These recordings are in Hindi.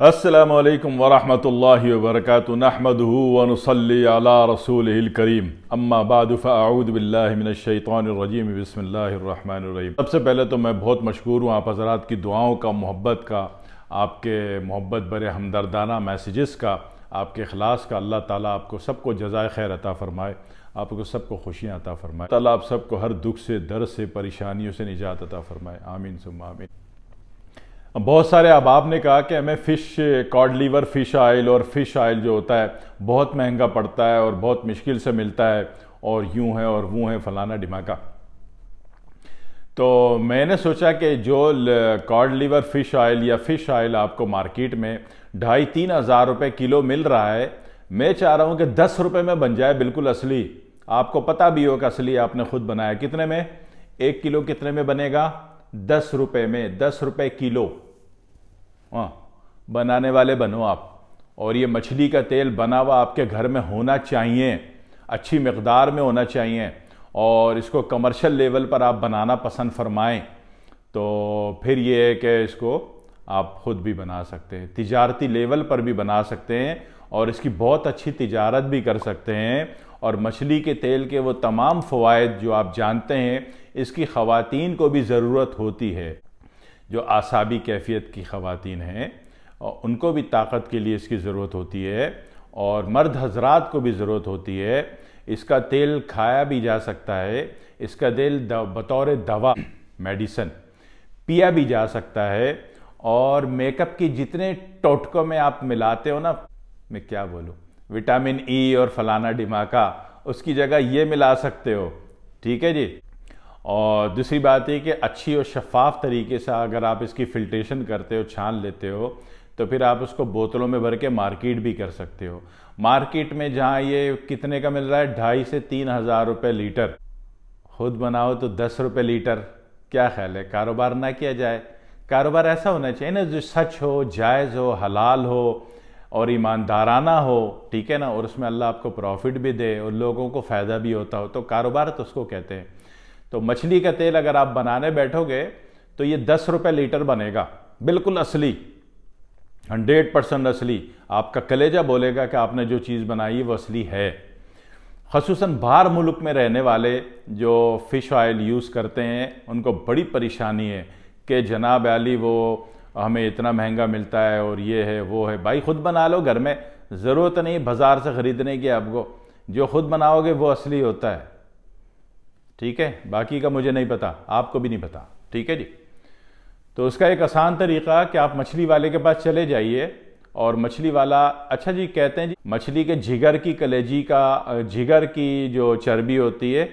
असलकम वरहमल वर्क नहमदूनसली रसूल करीम अम्मा बादफ़ाउदबिल्लाशैतरजीम बसमीम सबसे पहले तो मैं बहुत मशहूर हूँ आप हज़रात की दुआओं का मोहब्बत का आपके मोहब्बत बर हमदर्दाना मैसेजेस का आपके अखलास का अल्लाह ताला आपको सबको जजाय खैर अता फ़रमाए आपको सबको खुशियाँ अता फ़रमाए ताला आप सबको हर दुख से दर्द से परेशानियों से निजात अता फ़रमाए आमीन सुम आमीन बहुत सारे अब ने कहा कि हमें fish cod liver fish oil और फ़िश आयल जो होता है बहुत महंगा पड़ता है और बहुत मुश्किल से मिलता है और यूं है और वो है फलाना डिमाका तो मैंने सोचा कि जो कॉड लीवर फ़िश आयल या फ़िश आयल आपको मार्केट में ढाई तीन हज़ार रुपये किलो मिल रहा है मैं चाह रहा हूँ कि दस रुपये में बन जाए बिल्कुल असली आपको पता भी हो कि असली आपने ख़ुद बनाया कितने में एक किलो कितने में बनेगा दस रुपए में दस रुपए किलो आ, हाँ, बनाने वाले बनो आप और ये मछली का तेल बना हुआ आपके घर में होना चाहिए अच्छी मकदार में होना चाहिए और इसको कमर्शियल लेवल पर आप बनाना पसंद फरमाएं तो फिर ये है कि इसको आप खुद भी बना सकते हैं तिजारती लेवल पर भी बना सकते हैं और इसकी बहुत अच्छी तजारत भी कर सकते हैं और मछली के तेल के वो तमाम फ़वाद जो आप जानते हैं इसकी ख़वान को भी ज़रूरत होती है जो आसाबी कैफियत की ख़वातीन हैं उनको भी ताकत के लिए इसकी ज़रूरत होती है और मर्द हजरात को भी ज़रूरत होती है इसका तेल खाया भी जा सकता है इसका तेल बतौर दवा मेडिसन पिया भी जा सकता है और मेकअप की जितने टोटकों में आप मिलाते हो ना मैं क्या बोलूँ विटामिन ई e और फलाना डिमाका उसकी जगह ये मिला सकते हो ठीक है जी और दूसरी बात ये कि अच्छी और शफाफ तरीके से अगर आप इसकी फिल्ट्रेशन करते हो छान लेते हो तो फिर आप उसको बोतलों में भर के मार्केट भी कर सकते हो मार्केट में जहाँ ये कितने का मिल रहा है ढाई से तीन हज़ार रुपये लीटर खुद बनाओ तो दस रुपये लीटर क्या ख्याल है कारोबार ना किया जाए कारोबार ऐसा होना चाहिए ना जो सच हो जायज़ हो हलाल हो और ईमानदाराना हो ठीक है ना और उसमें अल्लाह आपको प्रॉफिट भी दे और लोगों को फ़ायदा भी होता हो तो कारोबार तो उसको कहते हैं तो मछली का तेल अगर आप बनाने बैठोगे तो ये दस रुपये लीटर बनेगा बिल्कुल असली हंड्रेड परसेंट असली आपका कलेजा बोलेगा कि आपने जो चीज़ बनाई वो असली है खसूस बाहर मुल्क में रहने वाले जो फ़िश ऑयल यूज़ करते हैं उनको बड़ी परेशानी है कि जनाब अली वो हमें इतना महंगा मिलता है और ये है वो है भाई ख़ुद बना लो घर में ज़रूरत नहीं बाज़ार से ख़रीदने की आपको जो ख़ुद बनाओगे वो असली होता है ठीक है बाकी का मुझे नहीं पता आपको भी नहीं पता ठीक है जी तो उसका एक आसान तरीका कि आप मछली वाले के पास चले जाइए और मछली वाला अच्छा जी कहते हैं जी मछली के जिगर की कलेजी का जिगर की जो चर्बी होती है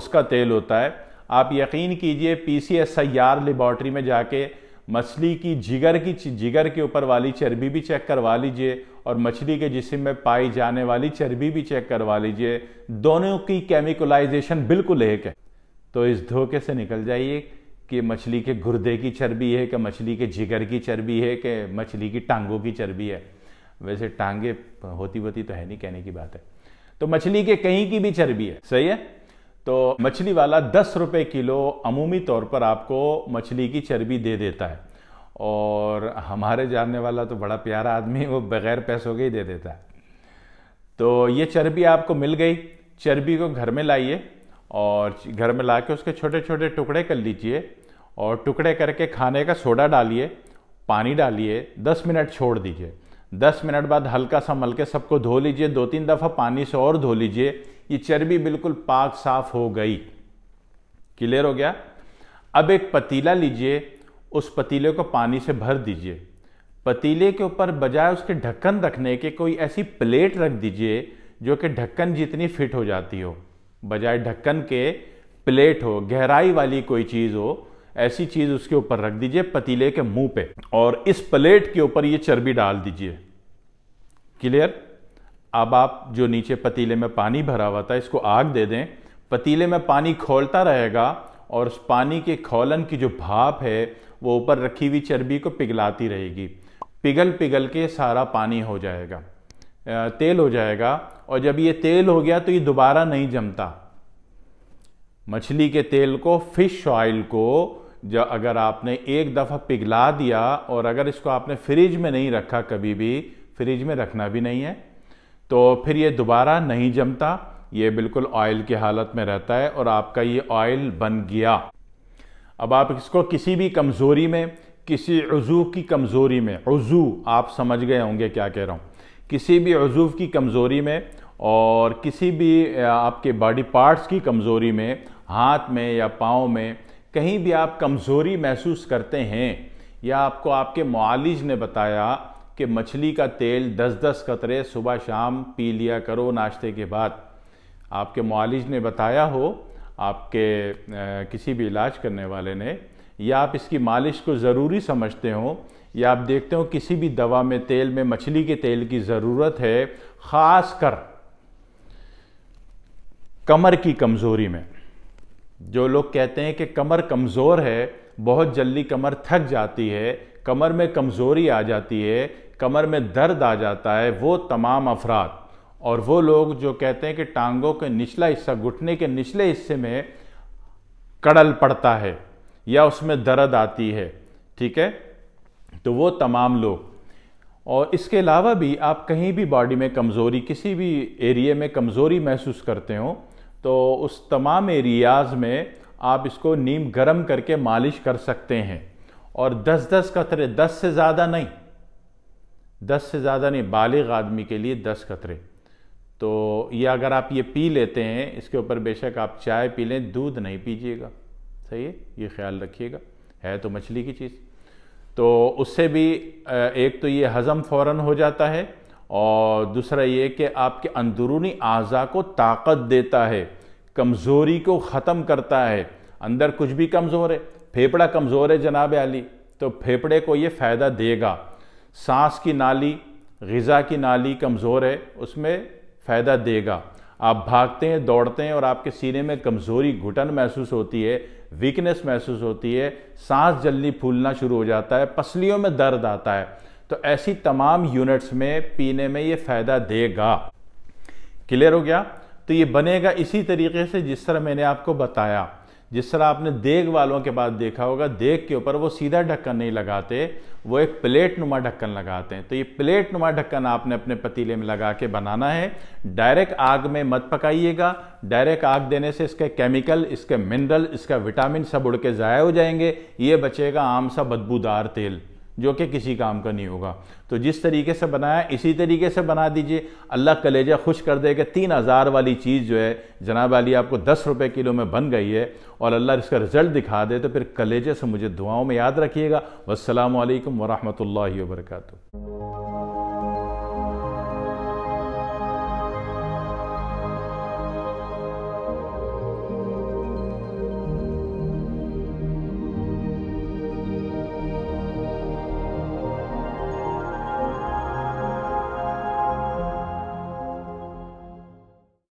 उसका तेल होता है आप यकीन कीजिए पी सी एस सयार लेबॉर्ट्री में जाके मछली की जिगर की जिगर के ऊपर वाली चर्बी भी चेक करवा लीजिए और मछली के जिसम में पाई जाने वाली चर्बी भी चेक करवा लीजिए दोनों की केमिकलाइजेशन बिल्कुल एक है तो इस धोखे से निकल जाइए कि मछली के गुर्दे की चर्बी है कि मछली के जिगर की चर्बी है कि मछली की टांगों की चर्बी है वैसे टांगे होती होती तो है नहीं कहने की बात है तो मछली के कहीं की भी चर्बी है सही है तो मछली वाला दस रुपये किलो अमूमी तौर पर आपको मछली की चर्बी दे देता है और हमारे जानने वाला तो बड़ा प्यारा आदमी वो बगैर पैसों के ही दे देता है तो ये चर्बी आपको मिल गई चर्बी को घर में लाइए और घर में ला के उसके छोटे छोटे टुकड़े कर लीजिए और टुकड़े करके खाने का सोडा डालिए पानी डालिए दस मिनट छोड़ दीजिए दस मिनट बाद हल्का सा मल के सबको धो लीजिए दो तीन दफ़ा पानी से और धो लीजिए कि चर्बी बिल्कुल पाक साफ हो गई क्लियर हो गया अब एक पतीला लीजिए उस पतीले को पानी से भर दीजिए पतीले के ऊपर बजाय उसके ढक्कन रखने के कोई ऐसी प्लेट रख दीजिए जो कि ढक्कन जितनी फिट हो जाती हो बजाय ढक्कन के प्लेट हो गहराई वाली कोई चीज़ हो ऐसी चीज़ उसके ऊपर रख दीजिए पतीले के मुंह पे और इस प्लेट के ऊपर ये चर्बी डाल दीजिए क्लियर अब आप जो नीचे पतीले में पानी भरा हुआ था इसको आग दे दें पतीले में पानी खोलता रहेगा और उस पानी के खोलन की जो भाप है वो ऊपर रखी हुई चर्बी को पिघलाती रहेगी पिघल पिघल के सारा पानी हो जाएगा तेल हो जाएगा और जब ये तेल हो गया तो ये दोबारा नहीं जमता मछली के तेल को फिश ऑयल को जब अगर आपने एक दफ़ा पिघला दिया और अगर इसको आपने फ्रिज में नहीं रखा कभी भी फ्रिज में रखना भी नहीं है तो फिर ये दोबारा नहीं जमता ये बिल्कुल ऑयल की हालत में रहता है और आपका ये ऑयल बन गया अब आप इसको किसी भी कमज़ोरी में किसी अज़ू की कमज़ोरी में वजू आप समझ गए होंगे क्या कह रहा हूँ किसी भी अज़ू की कमज़ोरी में और किसी भी आपके बॉडी पार्ट्स की कमज़ोरी में हाथ में या पाँव में कहीं भी आप कमज़ोरी महसूस करते हैं या आपको आपके मालिज ने बताया कि मछली का तेल दस दस कतरे सुबह शाम पी लिया करो नाश्ते के बाद आपके मालिज ने बताया हो आपके आ, किसी भी इलाज करने वाले ने या आप इसकी मालिश को ज़रूरी समझते हो या आप देखते हो किसी भी दवा में तेल में मछली के तेल की ज़रूरत है ख़ास कर कमर की कमज़ोरी में जो लोग कहते हैं कि कमर कमज़ोर है बहुत जल्दी कमर थक जाती है कमर में कमज़ोरी आ जाती है कमर में दर्द आ जाता है वो तमाम अफराद और वो लोग जो कहते हैं कि टांगों के निचला हिस्सा घुटने के निचले हिस्से में कड़ल पड़ता है या उसमें दर्द आती है ठीक है तो वो तमाम लोग और इसके अलावा भी आप कहीं भी बॉडी में कमज़ोरी किसी भी एरिए में कमज़ोरी महसूस करते हो तो उस तमाम एरियाज़ में आप इसको नीम गर्म करके मालिश कर सकते हैं और दस दस कतरे दस से ज़्यादा नहीं दस से ज़्यादा नहीं बालिग आदमी के लिए दस कतरे तो ये अगर आप ये पी लेते हैं इसके ऊपर बेशक आप चाय पी लें दूध नहीं पीजिएगा सही है ये ख्याल रखिएगा है तो मछली की चीज़ तो उससे भी एक तो ये हज़म फ़ौर हो जाता है और दूसरा ये कि आपके अंदरूनी अज़ा को ताकत देता है कमज़ोरी को ख़त्म करता है अंदर कुछ भी कमज़ोर है फेफड़ा कमज़ोर है जनाब अली तो फेफड़े को ये फ़ायदा देगा सांस की नाली गज़ा की नाली कमज़ोर है उसमें फ़ायदा देगा आप भागते हैं दौड़ते हैं और आपके सीने में कमज़ोरी घुटन महसूस होती है वीकनेस महसूस होती है सांस जल्दी फूलना शुरू हो जाता है पसलियों में दर्द आता है तो ऐसी तमाम यूनिट्स में पीने में ये फ़ायदा देगा क्लियर हो गया तो ये बनेगा इसी तरीके से जिस तरह मैंने आपको बताया जिस तरह आपने देग वालों के बाद देखा होगा देग के ऊपर वो सीधा ढक्कन नहीं लगाते वो एक प्लेट नुमा ढक्कन लगाते हैं तो ये प्लेट नुमा ढक्कन आपने अपने पतीले में लगा के बनाना है डायरेक्ट आग में मत पकाइएगा डायरेक्ट आग देने से इसके केमिकल इसके मिनरल इसका विटामिन सब उड़ के ज़ाया हो जाएंगे ये बचेगा आम सा बदबूदार तेल जो कि किसी काम का नहीं होगा तो जिस तरीके से बनाया इसी तरीके से बना दीजिए अल्लाह कलेजा खुश कर देगा तीन हज़ार वाली चीज़ जो है जनाब अली आपको दस रुपये किलो में बन गई है और अल्लाह इसका रिज़ल्ट दिखा दे तो फिर कलेजे से मुझे दुआओं में याद रखिएगा वालकम वरहमल वर्का